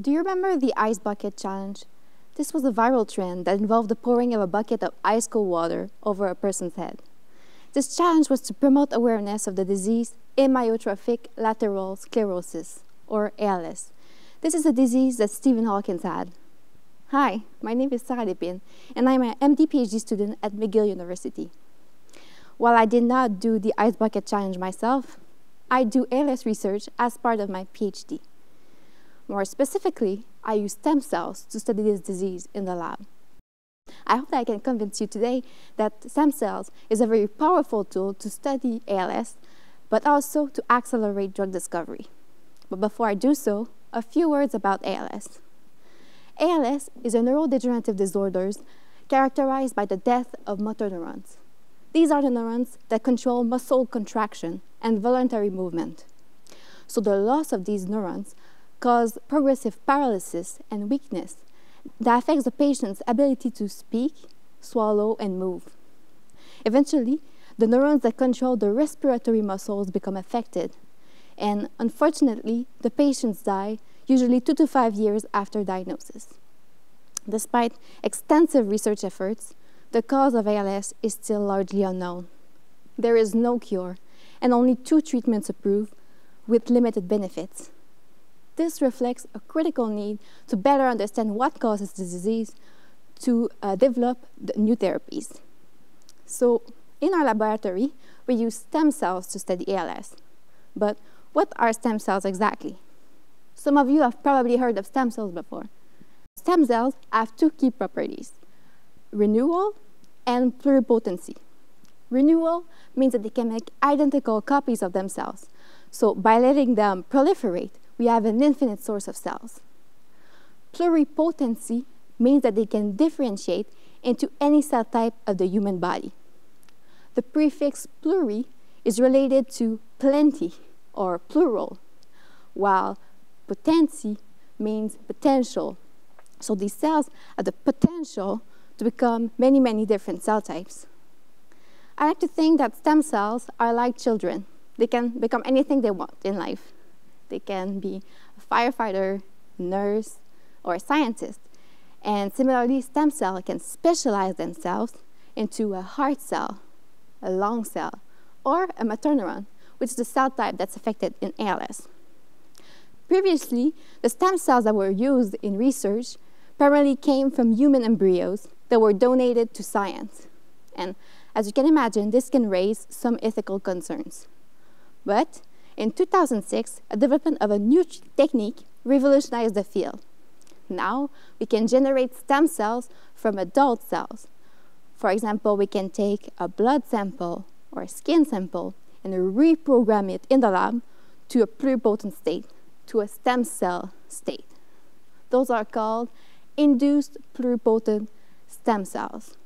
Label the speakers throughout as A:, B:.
A: Do you remember the ice bucket challenge? This was a viral trend that involved the pouring of a bucket of ice cold water over a person's head. This challenge was to promote awareness of the disease amyotrophic lateral sclerosis, or ALS. This is a disease that Stephen Hawkins had. Hi, my name is Sarah and I'm an MD PhD student at McGill University. While I did not do the ice bucket challenge myself, I do ALS research as part of my PhD. More specifically, I use stem cells to study this disease in the lab. I hope that I can convince you today that stem cells is a very powerful tool to study ALS, but also to accelerate drug discovery. But before I do so, a few words about ALS. ALS is a neurodegenerative disorder characterized by the death of motor neurons. These are the neurons that control muscle contraction and voluntary movement. So the loss of these neurons cause progressive paralysis and weakness that affects the patient's ability to speak, swallow, and move. Eventually, the neurons that control the respiratory muscles become affected, and unfortunately, the patients die usually two to five years after diagnosis. Despite extensive research efforts, the cause of ALS is still largely unknown. There is no cure, and only two treatments approved with limited benefits. This reflects a critical need to better understand what causes the disease to uh, develop the new therapies. So in our laboratory, we use stem cells to study ALS. But what are stem cells exactly? Some of you have probably heard of stem cells before. Stem cells have two key properties, renewal and pluripotency. Renewal means that they can make identical copies of themselves. So by letting them proliferate, we have an infinite source of cells. Pluripotency means that they can differentiate into any cell type of the human body. The prefix pluri is related to plenty or plural, while potency means potential. So these cells have the potential to become many, many different cell types. I like to think that stem cells are like children. They can become anything they want in life. They can be a firefighter, nurse, or a scientist. And similarly, stem cells can specialize themselves into a heart cell, a lung cell, or a materneuron, which is the cell type that's affected in ALS. Previously, the stem cells that were used in research primarily came from human embryos that were donated to science. And as you can imagine, this can raise some ethical concerns. But in 2006, a development of a new technique revolutionized the field. Now, we can generate stem cells from adult cells. For example, we can take a blood sample or a skin sample and reprogram it in the lab to a pluripotent state, to a stem cell state. Those are called induced pluripotent stem cells.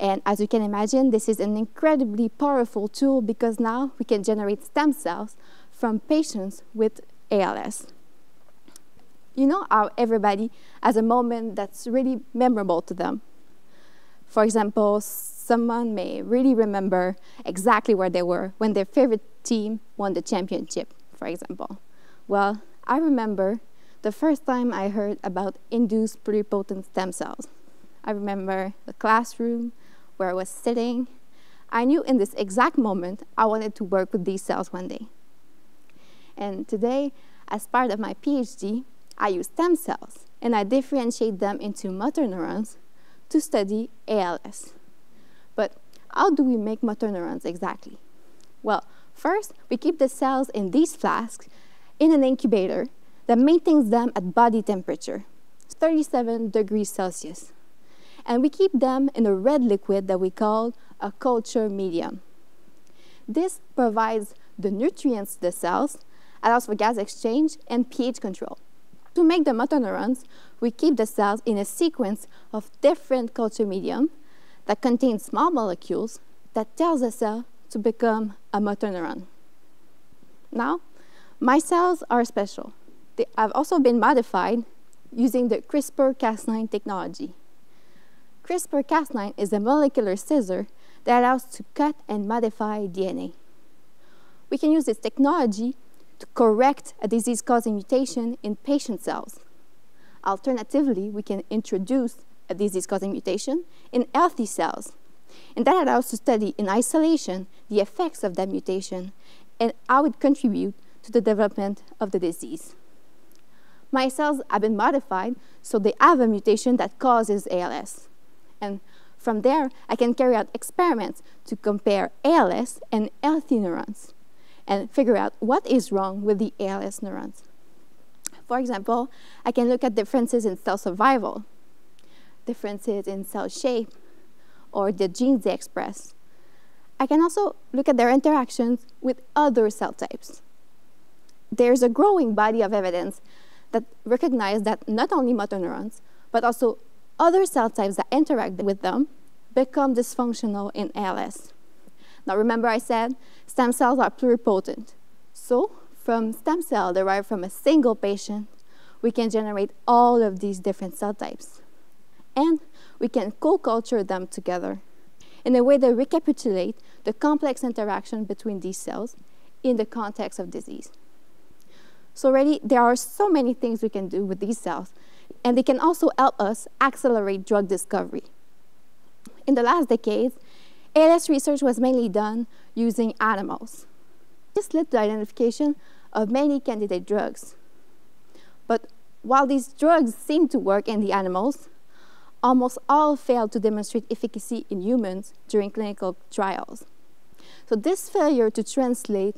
A: And as you can imagine, this is an incredibly powerful tool because now we can generate stem cells from patients with ALS. You know how everybody has a moment that's really memorable to them. For example, someone may really remember exactly where they were when their favorite team won the championship, for example. Well, I remember the first time I heard about induced pluripotent stem cells. I remember the classroom, where I was sitting. I knew in this exact moment I wanted to work with these cells one day. And today, as part of my PhD, I use stem cells and I differentiate them into motor neurons to study ALS. But how do we make motor neurons exactly? Well, first, we keep the cells in these flasks in an incubator that maintains them at body temperature, 37 degrees Celsius and we keep them in a red liquid that we call a culture medium. This provides the nutrients to the cells, allows for gas exchange and pH control. To make the motor neurons, we keep the cells in a sequence of different culture medium that contains small molecules that tells the cell to become a motor neuron. Now, my cells are special. They have also been modified using the CRISPR-Cas9 technology. CRISPR-Cas9 is a molecular scissor that allows to cut and modify DNA. We can use this technology to correct a disease-causing mutation in patient cells. Alternatively, we can introduce a disease-causing mutation in healthy cells. And that allows to study in isolation the effects of that mutation and how it contributes to the development of the disease. My cells have been modified, so they have a mutation that causes ALS. And from there, I can carry out experiments to compare ALS and healthy neurons and figure out what is wrong with the ALS neurons. For example, I can look at differences in cell survival, differences in cell shape, or the genes they express. I can also look at their interactions with other cell types. There's a growing body of evidence that recognizes that not only motor neurons, but also other cell types that interact with them become dysfunctional in ALS. Now remember I said stem cells are pluripotent. So from stem cell derived from a single patient, we can generate all of these different cell types. And we can co-culture them together in a way that recapitulate the complex interaction between these cells in the context of disease. So already there are so many things we can do with these cells and they can also help us accelerate drug discovery. In the last decades, ALS research was mainly done using animals. This led to the identification of many candidate drugs. But while these drugs seemed to work in the animals, almost all failed to demonstrate efficacy in humans during clinical trials. So this failure to translate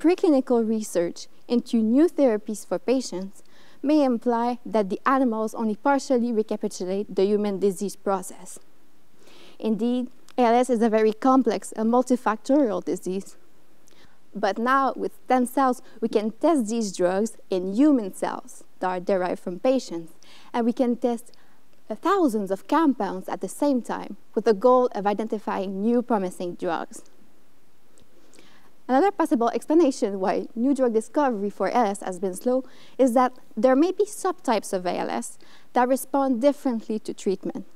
A: preclinical research into new therapies for patients may imply that the animals only partially recapitulate the human disease process. Indeed, ALS is a very complex and multifactorial disease. But now, with stem cells, we can test these drugs in human cells that are derived from patients, and we can test thousands of compounds at the same time with the goal of identifying new promising drugs. Another possible explanation why new drug discovery for ALS has been slow is that there may be subtypes of ALS that respond differently to treatment.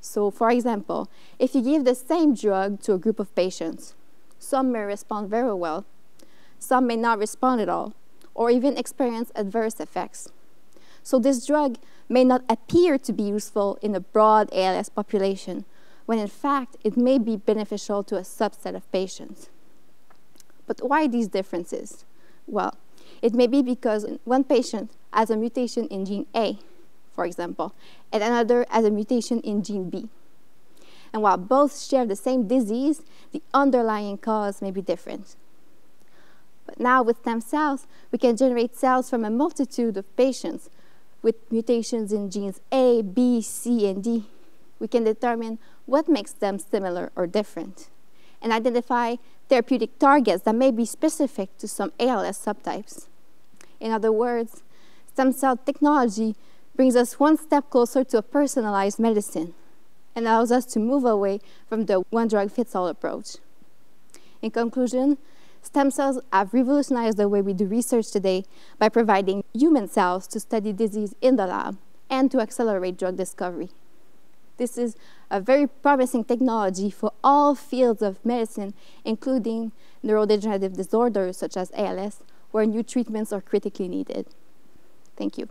A: So for example, if you give the same drug to a group of patients, some may respond very well, some may not respond at all, or even experience adverse effects. So this drug may not appear to be useful in a broad ALS population, when in fact it may be beneficial to a subset of patients. But why these differences? Well, it may be because one patient has a mutation in gene A, for example, and another has a mutation in gene B. And while both share the same disease, the underlying cause may be different. But now with stem cells, we can generate cells from a multitude of patients with mutations in genes A, B, C, and D. We can determine what makes them similar or different and identify therapeutic targets that may be specific to some ALS subtypes. In other words, stem cell technology brings us one step closer to a personalized medicine and allows us to move away from the one drug fits all approach. In conclusion, stem cells have revolutionized the way we do research today by providing human cells to study disease in the lab and to accelerate drug discovery. This is a very promising technology for all fields of medicine, including neurodegenerative disorders such as ALS, where new treatments are critically needed. Thank you.